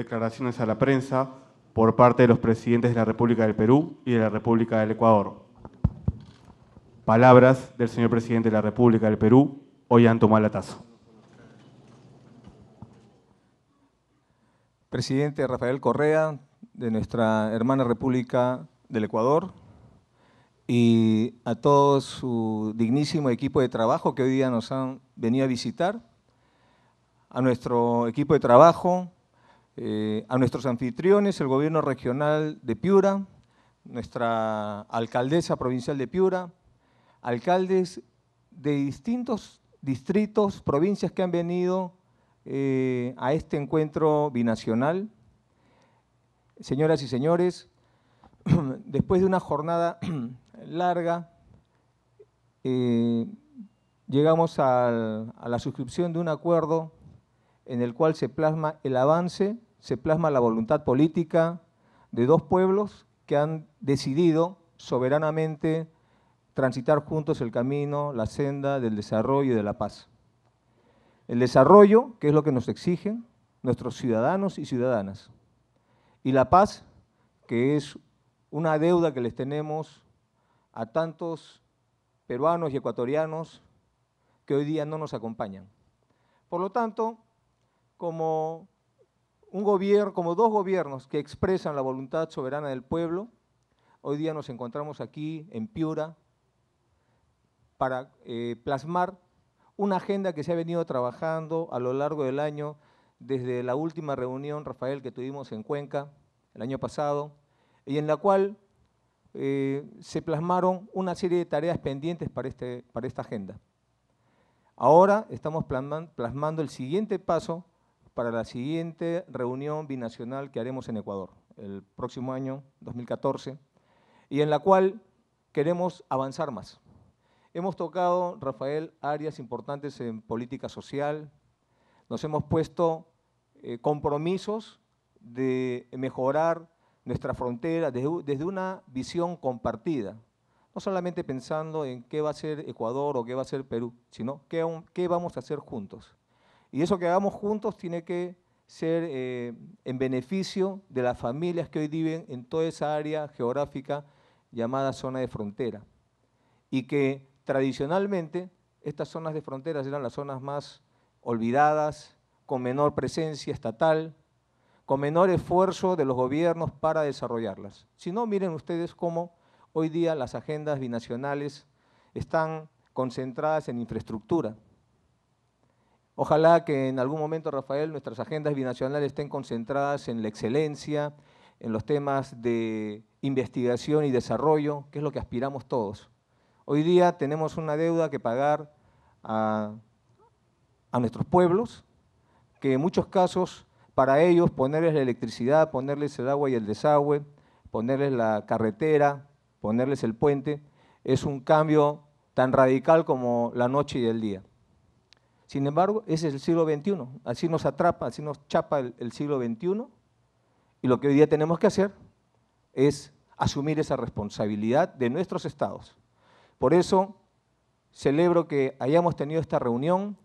declaraciones a la prensa por parte de los presidentes de la República del Perú y de la República del Ecuador. Palabras del señor presidente de la República del Perú, Ollanto Malatazo. Presidente Rafael Correa, de nuestra hermana República del Ecuador, y a todo su dignísimo equipo de trabajo que hoy día nos han venido a visitar, a nuestro equipo de trabajo, eh, a nuestros anfitriones, el gobierno regional de Piura, nuestra alcaldesa provincial de Piura, alcaldes de distintos distritos, provincias que han venido eh, a este encuentro binacional. Señoras y señores, después de una jornada larga, eh, llegamos a la suscripción de un acuerdo en el cual se plasma el avance se plasma la voluntad política de dos pueblos que han decidido soberanamente transitar juntos el camino, la senda del desarrollo y de la paz. El desarrollo, que es lo que nos exigen nuestros ciudadanos y ciudadanas, y la paz, que es una deuda que les tenemos a tantos peruanos y ecuatorianos que hoy día no nos acompañan. Por lo tanto, como un gobierno, como dos gobiernos que expresan la voluntad soberana del pueblo, hoy día nos encontramos aquí en Piura para eh, plasmar una agenda que se ha venido trabajando a lo largo del año, desde la última reunión, Rafael, que tuvimos en Cuenca el año pasado, y en la cual eh, se plasmaron una serie de tareas pendientes para este, esta agenda. Ahora estamos plasmando el siguiente paso, para la siguiente reunión binacional que haremos en Ecuador, el próximo año, 2014, y en la cual queremos avanzar más. Hemos tocado, Rafael, áreas importantes en política social, nos hemos puesto eh, compromisos de mejorar nuestra frontera desde, una visión compartida, no solamente pensando en qué va a ser Ecuador o qué va a ser Perú, sino qué, qué vamos a hacer juntos. Y eso que hagamos juntos tiene que ser eh, en beneficio de las familias que hoy viven en toda esa área geográfica llamada zona de frontera. Y que tradicionalmente estas zonas de fronteras eran las zonas más olvidadas, con menor presencia estatal, con menor esfuerzo de los gobiernos para desarrollarlas. Si no, miren ustedes cómo hoy día las agendas binacionales están concentradas en infraestructura. Ojalá que en algún momento, Rafael, nuestras agendas binacionales estén concentradas en la excelencia, en los temas de investigación y desarrollo, que es lo que aspiramos todos. Hoy día tenemos una deuda que pagar a, nuestros pueblos, que en muchos casos para ellos ponerles la electricidad, ponerles el agua y el desagüe, ponerles la carretera, ponerles el puente, es un cambio tan radical como la noche y el día. Sin embargo, ese es el siglo XXI. Así nos atrapa, así nos chapa el, siglo XXI. Y lo que hoy día tenemos que hacer es asumir esa responsabilidad de nuestros estados. Por eso celebro que hayamos tenido esta reunión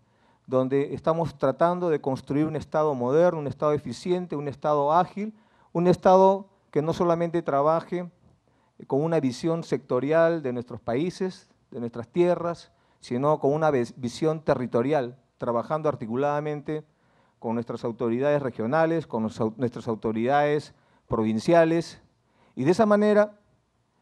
donde estamos tratando de construir un Estado moderno, un Estado eficiente, un Estado ágil, un Estado que no solamente trabaje con una visión sectorial de nuestros países, de nuestras tierras, sino con una visión territorial, trabajando articuladamente con nuestras autoridades regionales, con nuestras autoridades provinciales, y de esa manera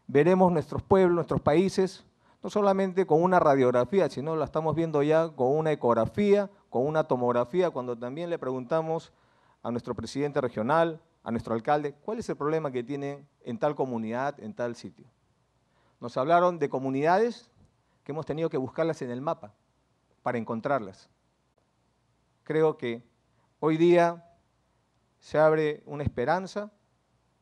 veremos nuestros pueblos, nuestros países, no solamente con una radiografía, sino la estamos viendo ya con una ecografía, con una tomografía, cuando también le preguntamos a nuestro presidente regional, a nuestro alcalde, cuál es el problema que tiene en tal comunidad, en tal sitio. Nos hablaron de comunidades que hemos tenido que buscarlas en el mapa para encontrarlas. Creo que hoy día se abre una esperanza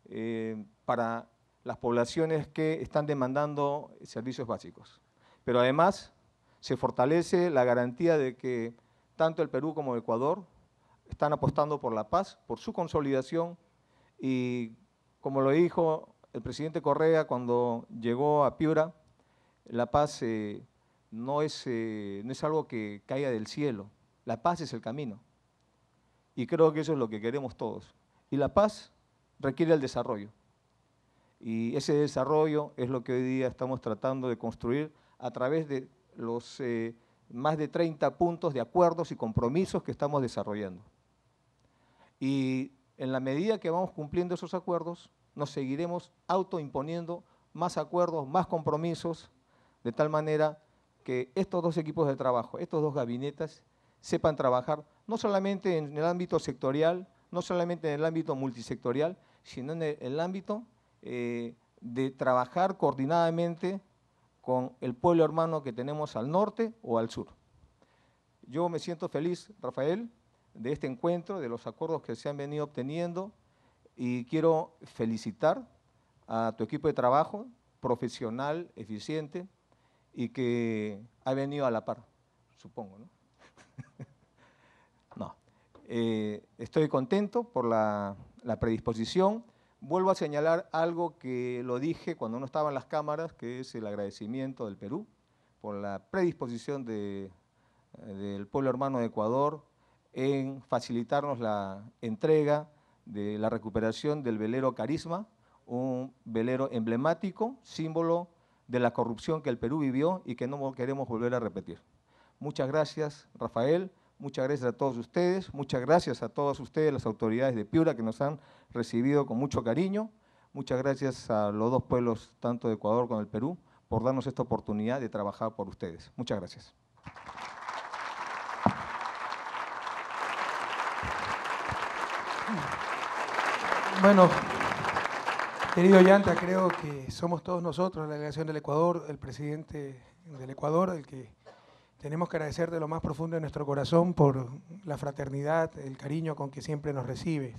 eh, para las poblaciones que están demandando servicios básicos. Pero además se fortalece la garantía de que tanto el Perú como el Ecuador están apostando por la paz, por su consolidación y como lo dijo el presidente Correa cuando llegó a Piura, la paz eh, no, es, eh, no es algo que caiga del cielo. La paz es el camino. Y creo que eso es lo que queremos todos. Y la paz requiere el desarrollo. Y ese desarrollo es lo que hoy día estamos tratando de construir a través de los eh, más de 30 puntos de acuerdos y compromisos que estamos desarrollando. Y en la medida que vamos cumpliendo esos acuerdos, nos seguiremos autoimponiendo más acuerdos, más compromisos de tal manera que estos dos equipos de trabajo, estos dos gabinetes, sepan trabajar no solamente en el ámbito sectorial, no solamente en el ámbito multisectorial, sino en el, ámbito eh, de trabajar coordinadamente con el pueblo hermano que tenemos al norte o al sur. Yo me siento feliz, Rafael, de este encuentro, de los acuerdos que se han venido obteniendo y quiero felicitar a tu equipo de trabajo profesional, eficiente, y que ha venido a la par, supongo, ¿no? no. Eh, estoy contento por la, predisposición. Vuelvo a señalar algo que lo dije cuando no estaban las cámaras, que es el agradecimiento del Perú por la predisposición eh, del pueblo hermano de Ecuador en facilitarnos la entrega de la recuperación del velero Carisma, un velero emblemático, símbolo de la corrupción que el Perú vivió y que no queremos volver a repetir. Muchas gracias, Rafael. Muchas gracias a todos ustedes. Muchas gracias a todas ustedes, las autoridades de Piura, que nos han recibido con mucho cariño. Muchas gracias a los dos pueblos, tanto de Ecuador como del Perú, por darnos esta oportunidad de trabajar por ustedes. Muchas gracias. Bueno. Querido Yanta, creo que somos todos nosotros, la delegación del Ecuador, el presidente del Ecuador, el que tenemos que agradecer de lo más profundo de nuestro corazón por la fraternidad, el cariño con que siempre nos recibes,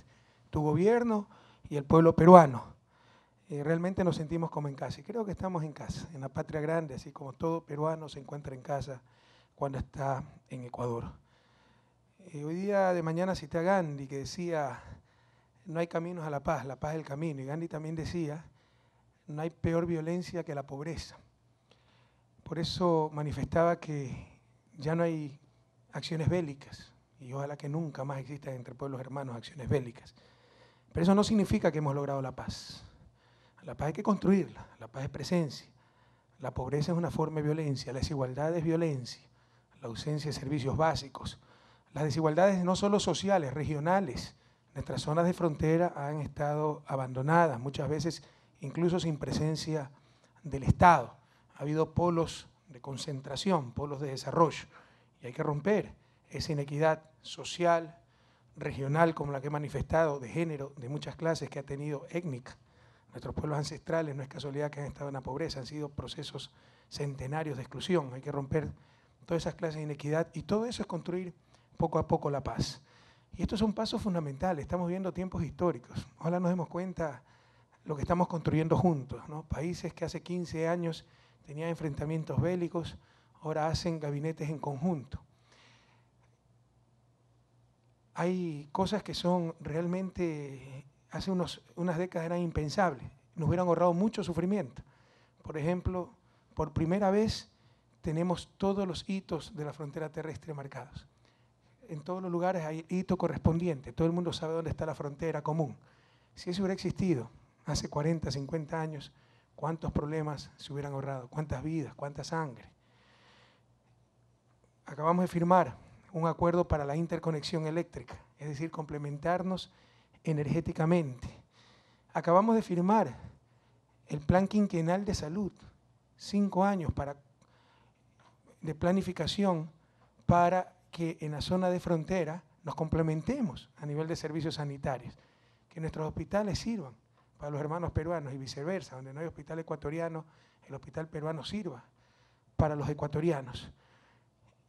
tu gobierno y el pueblo peruano. Eh, realmente nos sentimos como en casa y creo que estamos en casa, en la patria grande, así como todo peruano se encuentra en casa cuando está en Ecuador. Eh, hoy día de mañana cité a Gandhi que decía no hay caminos a la paz, la paz es el camino. Y Gandhi también decía, no hay peor violencia que la pobreza. Por eso manifestaba que ya no hay acciones bélicas, y ojalá que nunca más existan entre pueblos hermanos acciones bélicas. Pero eso no significa que hemos logrado la paz. La paz hay que construirla, la paz es presencia. La pobreza es una forma de violencia, la desigualdad es violencia, la ausencia de servicios básicos, las desigualdades no solo sociales, regionales, Nuestras zonas de frontera han estado abandonadas, muchas veces incluso sin presencia del Estado. Ha habido polos de concentración, polos de desarrollo, y hay que romper esa inequidad social, regional, como la que he manifestado, de género, de muchas clases que ha tenido étnica. Nuestros pueblos ancestrales, no es casualidad que han estado en la pobreza, han sido procesos centenarios de exclusión. Hay que romper todas esas clases de inequidad y todo eso es construir poco a poco la paz. Y estos son pasos fundamentales. Estamos viendo tiempos históricos. Ahora nos demos cuenta lo que estamos construyendo juntos. Países que hace 15 años tenían enfrentamientos bélicos, ahora hacen gabinetes en conjunto. Hay cosas que son realmente, hace unos, unas décadas eran impensables, nos hubieran ahorrado mucho sufrimiento. Por ejemplo, por primera vez tenemos todos los hitos de la frontera terrestre marcados en todos los lugares hay hito correspondiente. Todo el mundo sabe dónde está la frontera común. Si eso hubiera existido hace 40, 50 años, cuántos problemas se hubieran ahorrado, cuántas vidas, cuánta sangre. Acabamos de firmar un acuerdo para la interconexión eléctrica, es decir, complementarnos energéticamente. Acabamos de firmar el plan quinquenal de salud, cinco años para, de planificación para que en la zona de frontera nos complementemos a nivel de servicios sanitarios, que nuestros hospitales sirvan para los hermanos peruanos y viceversa, donde no hay hospital ecuatoriano, el hospital peruano sirva para los ecuatorianos.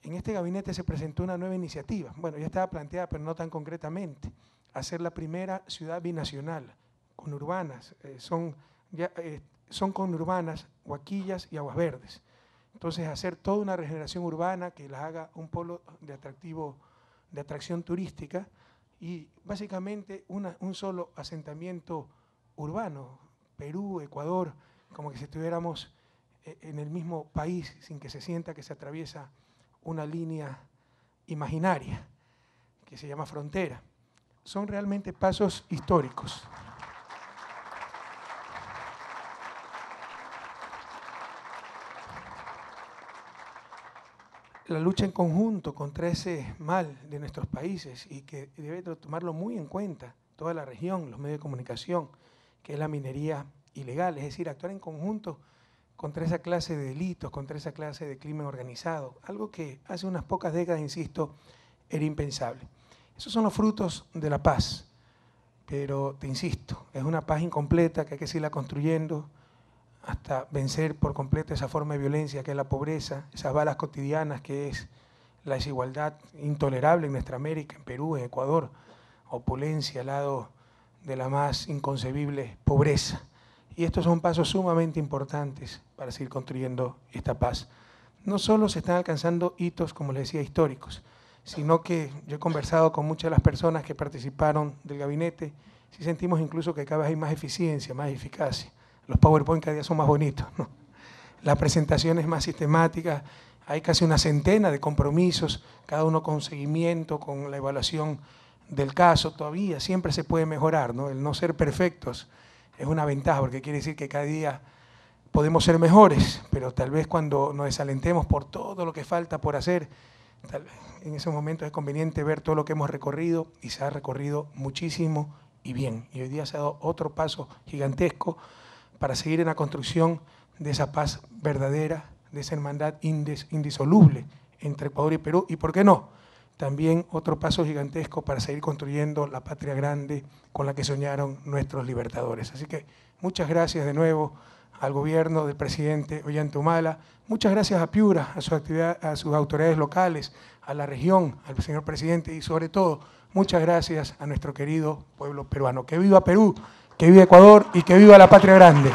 En este gabinete se presentó una nueva iniciativa, bueno, ya estaba planteada, pero no tan concretamente, hacer la primera ciudad binacional, con urbanas, eh, son, eh, con urbanas, Guaquillas y Aguas Verdes. Entonces, hacer toda una regeneración urbana que la haga un polo de atractivo, de atracción turística y básicamente un solo asentamiento urbano, Perú, Ecuador, como que si estuviéramos eh, en el mismo país sin que se sienta que se atraviesa una línea imaginaria que se llama frontera. Son realmente pasos históricos. la lucha en conjunto contra ese mal de nuestros países y que debe tomarlo muy en cuenta toda la región, los medios de comunicación, que es la minería ilegal, es decir, actuar en conjunto contra esa clase de delitos, contra esa clase de crimen organizado, algo que hace unas pocas décadas, insisto, era impensable. Esos son los frutos de la paz, pero te insisto, es una paz incompleta que hay que seguirla construyendo, hasta vencer por completo esa forma de violencia que es la pobreza, esas balas cotidianas que es la desigualdad intolerable en nuestra América, en Perú, en Ecuador, opulencia al lado de la más inconcebible pobreza. Y estos son pasos sumamente importantes para seguir construyendo esta paz. No solo se están alcanzando hitos, como les decía, históricos, sino que yo he conversado con muchas de las personas que participaron del gabinete, si sentimos incluso que cada vez hay más eficiencia, más eficacia los PowerPoint cada día son más bonitos. La presentación es más sistemática, hay casi una centena de compromisos, cada uno con seguimiento, con la evaluación del caso, todavía siempre se puede mejorar, El no ser perfectos es una ventaja porque quiere decir que cada día podemos ser mejores, pero tal vez cuando nos desalentemos por todo lo que falta por hacer, tal vez en ese momento es conveniente ver todo lo que hemos recorrido y se ha recorrido muchísimo y bien. Y hoy día se ha dado otro paso gigantesco para seguir en la construcción de esa paz verdadera, de esa hermandad indisoluble entre Ecuador y Perú, y por qué no, también otro paso gigantesco para seguir construyendo la patria grande con la que soñaron nuestros libertadores. Así que muchas gracias de nuevo al gobierno del presidente Ollantumala, muchas gracias a Piura, a, a sus autoridades locales, a la región, al señor presidente y sobre todo muchas gracias a nuestro querido pueblo peruano. ¡Que viva Perú! que viva Ecuador y que viva la patria grande.